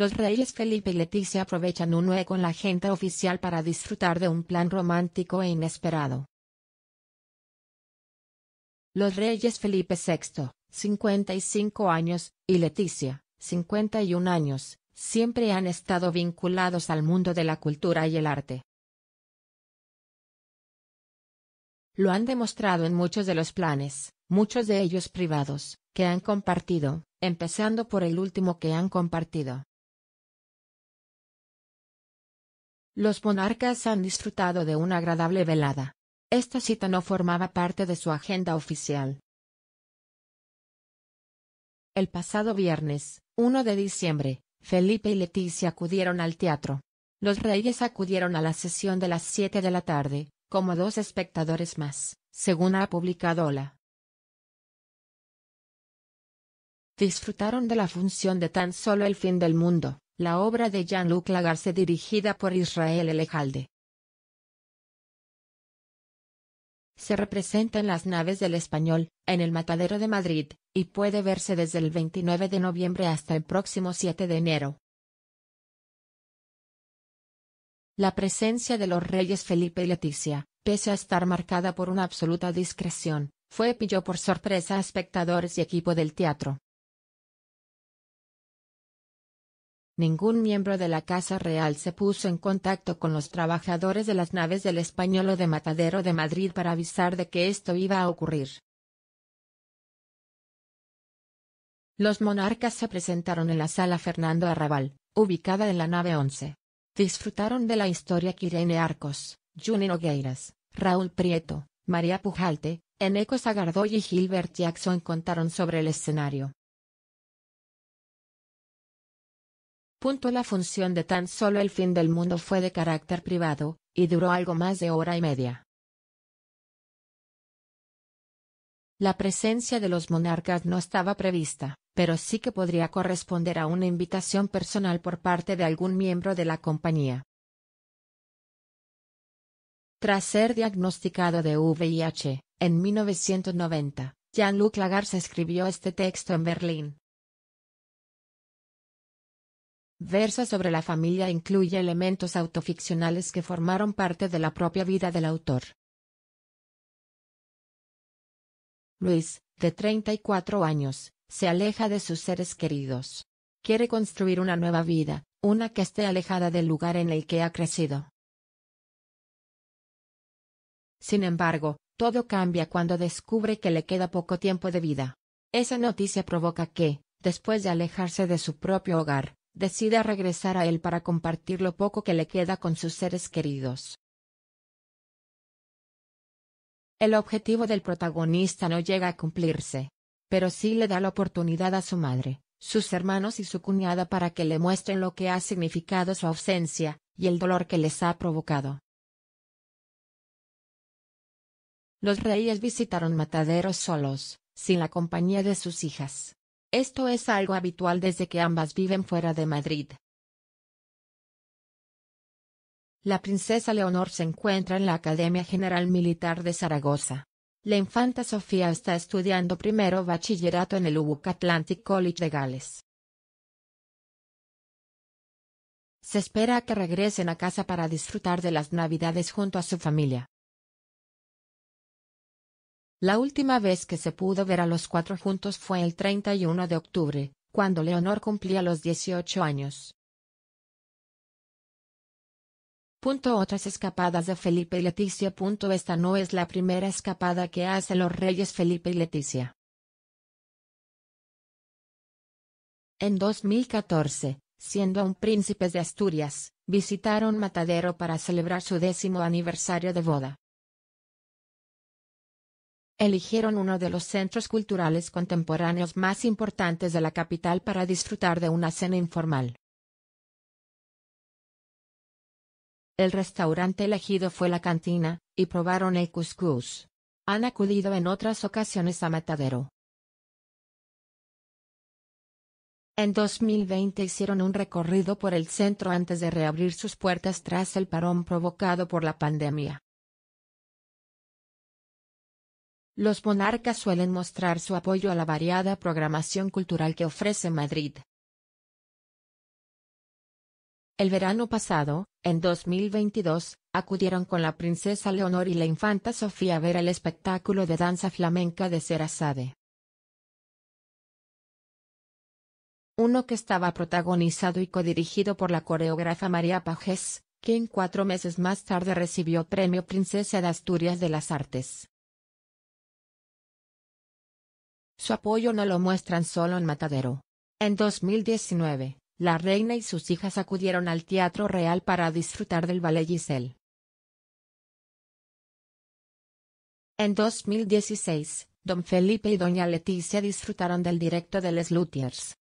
Los reyes Felipe y Leticia aprovechan un hueco en la agenda oficial para disfrutar de un plan romántico e inesperado. Los reyes Felipe VI, 55 años, y Leticia, 51 años, siempre han estado vinculados al mundo de la cultura y el arte. Lo han demostrado en muchos de los planes, muchos de ellos privados, que han compartido, empezando por el último que han compartido. Los monarcas han disfrutado de una agradable velada. Esta cita no formaba parte de su agenda oficial. El pasado viernes, 1 de diciembre, Felipe y Leticia acudieron al teatro. Los reyes acudieron a la sesión de las 7 de la tarde, como dos espectadores más, según ha publicado la. Disfrutaron de la función de tan solo el fin del mundo. La obra de Jean-Luc Lagarce dirigida por Israel Elejalde. Se representa en las naves del Español, en el Matadero de Madrid, y puede verse desde el 29 de noviembre hasta el próximo 7 de enero. La presencia de los reyes Felipe y Leticia, pese a estar marcada por una absoluta discreción, fue pilló por sorpresa a espectadores y equipo del teatro. ningún miembro de la Casa Real se puso en contacto con los trabajadores de las naves del Español o de Matadero de Madrid para avisar de que esto iba a ocurrir. Los monarcas se presentaron en la sala Fernando Arrabal, ubicada en la nave 11. Disfrutaron de la historia que Irene Arcos, Juni Nogueiras, Raúl Prieto, María Pujalte, Eneco Sagardoy y Gilbert Jackson contaron sobre el escenario. Punto la función de tan solo el fin del mundo fue de carácter privado, y duró algo más de hora y media. La presencia de los monarcas no estaba prevista, pero sí que podría corresponder a una invitación personal por parte de algún miembro de la compañía. Tras ser diagnosticado de VIH, en 1990, Jean-Luc Lagarde escribió este texto en Berlín, Versa sobre la familia incluye elementos autoficcionales que formaron parte de la propia vida del autor. Luis, de 34 años, se aleja de sus seres queridos. Quiere construir una nueva vida, una que esté alejada del lugar en el que ha crecido. Sin embargo, todo cambia cuando descubre que le queda poco tiempo de vida. Esa noticia provoca que, después de alejarse de su propio hogar, decide regresar a él para compartir lo poco que le queda con sus seres queridos. El objetivo del protagonista no llega a cumplirse, pero sí le da la oportunidad a su madre, sus hermanos y su cuñada para que le muestren lo que ha significado su ausencia, y el dolor que les ha provocado. Los reyes visitaron mataderos solos, sin la compañía de sus hijas. Esto es algo habitual desde que ambas viven fuera de Madrid. La princesa Leonor se encuentra en la Academia General Militar de Zaragoza. La infanta Sofía está estudiando primero bachillerato en el UBUC Atlantic College de Gales. Se espera que regresen a casa para disfrutar de las navidades junto a su familia. La última vez que se pudo ver a los cuatro juntos fue el 31 de octubre, cuando Leonor cumplía los 18 años. otras escapadas de Felipe y Leticia. esta no es la primera escapada que hacen los reyes Felipe y Leticia. En 2014, siendo aún príncipes de Asturias, visitaron Matadero para celebrar su décimo aniversario de boda eligieron uno de los centros culturales contemporáneos más importantes de la capital para disfrutar de una cena informal. El restaurante elegido fue la cantina, y probaron el couscous. Han acudido en otras ocasiones a Matadero. En 2020 hicieron un recorrido por el centro antes de reabrir sus puertas tras el parón provocado por la pandemia. Los monarcas suelen mostrar su apoyo a la variada programación cultural que ofrece Madrid. El verano pasado, en 2022, acudieron con la princesa Leonor y la infanta Sofía a ver el espectáculo de danza flamenca de Serasade. Uno que estaba protagonizado y codirigido por la coreógrafa María Pajés, quien cuatro meses más tarde recibió Premio Princesa de Asturias de las Artes. Su apoyo no lo muestran solo en Matadero. En 2019, la reina y sus hijas acudieron al Teatro Real para disfrutar del ballet Giselle. En 2016, don Felipe y doña Leticia disfrutaron del directo de Les Luthiers.